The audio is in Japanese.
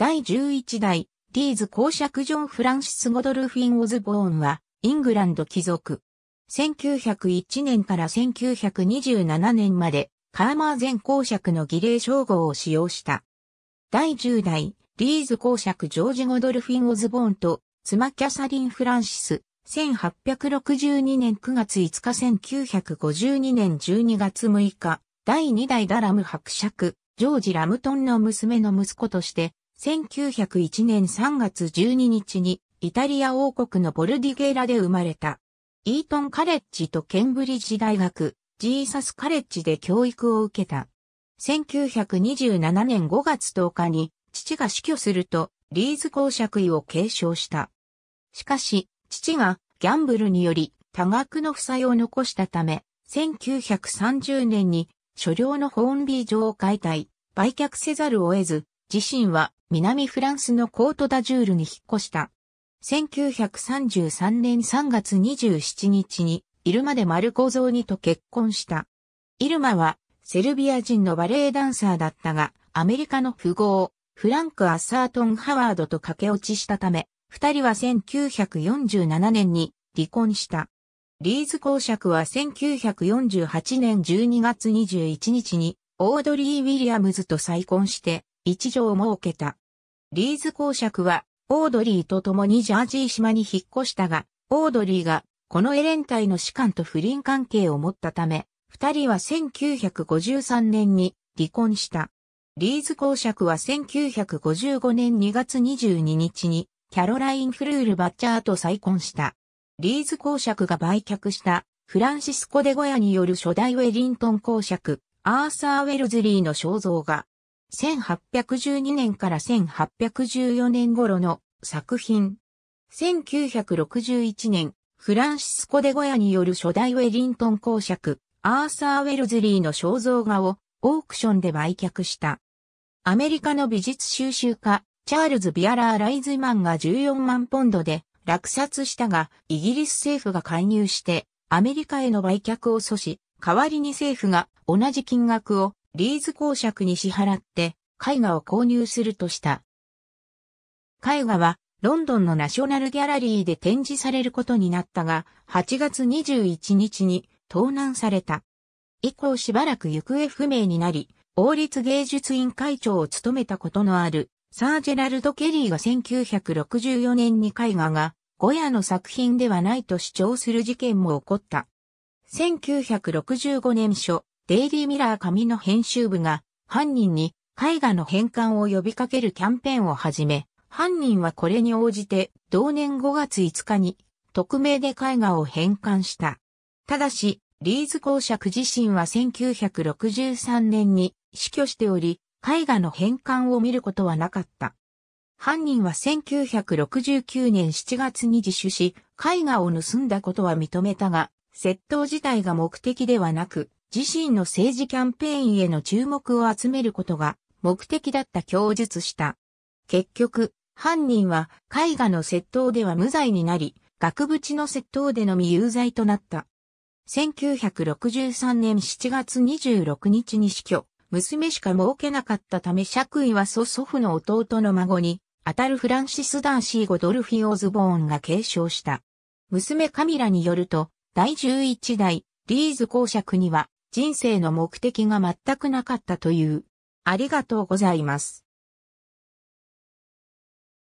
第11代、リーズ公爵ジョン・フランシス・ゴドルフィン・オズボーンは、イングランド貴族。1901年から1927年まで、カーマー前公爵の儀礼称号を使用した。第10代、リーズ公爵ジョージ・ゴドルフィン・オズボーンと、妻キャサリン・フランシス、1862年9月5日1952年12月6日、第2代ダラム伯爵、ジョージ・ラムトンの娘の息子として、1901年3月12日にイタリア王国のボルディゲーラで生まれた。イートンカレッジとケンブリッジ大学、ジーサスカレッジで教育を受けた。1927年5月10日に父が死去するとリーズ公爵位を継承した。しかし、父がギャンブルにより多額の負債を残したため、1930年に所領のホーンビー城を解体、売却せざるを得ず、自身は南フランスのコートダジュールに引っ越した。1933年3月27日にイルマでマルコゾーニと結婚した。イルマはセルビア人のバレエダンサーだったが、アメリカの富豪、フランク・アッサートン・ハワードと駆け落ちしたため、二人は1947年に離婚した。リーズ公爵は1948年12月21日にオードリー・ウィリアムズと再婚して一条を設けた。リーズ公爵は、オードリーと共にジャージー島に引っ越したが、オードリーが、このエレン隊の士官と不倫関係を持ったため、二人は1953年に離婚した。リーズ公爵は1955年2月22日に、キャロライン・フルール・バッチャーと再婚した。リーズ公爵が売却したフランシスコ・デ・ゴヤによる初代ウェリントン公爵、アーサー・ウェルズリーの肖像が1812年から1814年頃の作品。1961年、フランシスコ・デ・ゴヤによる初代ウェリントン公爵、アーサー・ウェルズリーの肖像画をオークションで売却した。アメリカの美術収集家、チャールズ・ビアラー・ライズマンが14万ポンドで落札したが、イギリス政府が介入して、アメリカへの売却を阻止、代わりに政府が同じ金額をリーズ公爵に支払って絵画を購入するとした。絵画はロンドンのナショナルギャラリーで展示されることになったが、8月21日に盗難された。以降しばらく行方不明になり、王立芸術院会長を務めたことのあるサー・ジェラルド・ケリーが1964年に絵画がゴヤの作品ではないと主張する事件も起こった。1965年初、デイリーミラー紙の編集部が犯人に絵画の返還を呼びかけるキャンペーンを始め、犯人はこれに応じて同年5月5日に匿名で絵画を返還した。ただし、リーズ公爵自身は1963年に死去しており、絵画の返還を見ることはなかった。犯人は1969年7月に自首し、絵画を盗んだことは認めたが、窃盗自体が目的ではなく、自身の政治キャンペーンへの注目を集めることが目的だった供述した。結局、犯人は絵画の窃盗では無罪になり、額縁の窃盗でのみ有罪となった。1963年7月26日に死去、娘しか儲けなかったため爵位は祖祖父の弟の孫に、当たるフランシス・ダーシー・ゴドルフィ・オズボーンが継承した。娘カミラによると、第11代、リーズ公爵には、人生の目的が全くなかったという。ありがとうございます。